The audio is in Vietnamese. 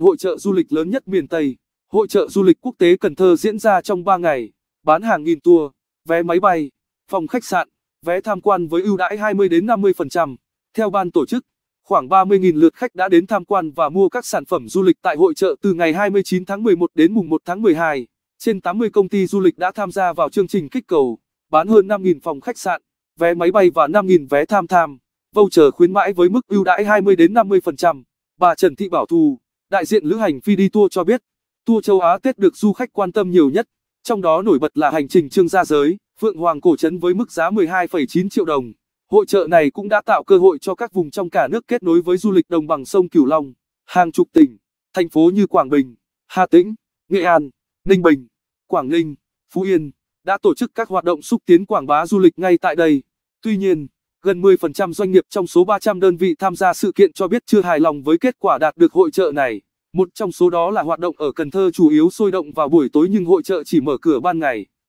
Hội trợ du lịch lớn nhất miền Tây, Hội trợ du lịch quốc tế Cần Thơ diễn ra trong 3 ngày, bán hàng nghìn tour, vé máy bay, phòng khách sạn, vé tham quan với ưu đãi 20 đến 50%. Theo ban tổ chức, khoảng 30.000 lượt khách đã đến tham quan và mua các sản phẩm du lịch tại hội trợ từ ngày 29 tháng 11 đến mùng 1 tháng 12. Trên 80 công ty du lịch đã tham gia vào chương trình kích cầu, bán hơn 5.000 phòng khách sạn, vé máy bay và 5.000 vé tham tham, voucher khuyến mãi với mức ưu đãi 20 đến 50%. Bà Trần Thị Bảo Thu Đại diện lữ hành Phi đi Tour cho biết, tour châu Á Tết được du khách quan tâm nhiều nhất, trong đó nổi bật là hành trình Trương Gia Giới, Phượng Hoàng Cổ Trấn với mức giá 12,9 triệu đồng. Hội trợ này cũng đã tạo cơ hội cho các vùng trong cả nước kết nối với du lịch đồng bằng sông Cửu Long, hàng chục tỉnh, thành phố như Quảng Bình, Hà Tĩnh, Nghệ An, Ninh Bình, Quảng Ninh, Phú Yên đã tổ chức các hoạt động xúc tiến quảng bá du lịch ngay tại đây. Tuy nhiên, Gần 10% doanh nghiệp trong số 300 đơn vị tham gia sự kiện cho biết chưa hài lòng với kết quả đạt được hội trợ này. Một trong số đó là hoạt động ở Cần Thơ chủ yếu sôi động vào buổi tối nhưng hội trợ chỉ mở cửa ban ngày.